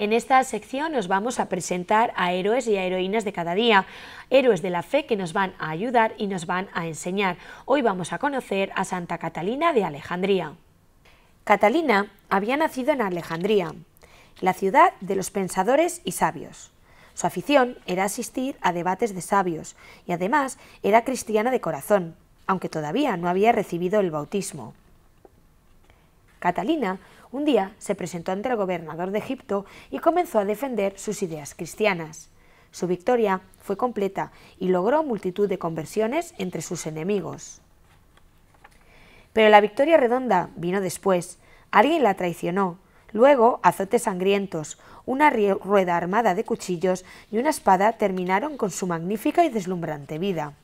En esta sección nos vamos a presentar a héroes y a heroínas de cada día, héroes de la fe que nos van a ayudar y nos van a enseñar. Hoy vamos a conocer a Santa Catalina de Alejandría. Catalina había nacido en Alejandría, la ciudad de los pensadores y sabios. Su afición era asistir a debates de sabios y además era cristiana de corazón, aunque todavía no había recibido el bautismo. Catalina un día se presentó ante el gobernador de Egipto y comenzó a defender sus ideas cristianas. Su victoria fue completa y logró multitud de conversiones entre sus enemigos. Pero la victoria redonda vino después. Alguien la traicionó. Luego, azotes sangrientos, una rueda armada de cuchillos y una espada terminaron con su magnífica y deslumbrante vida.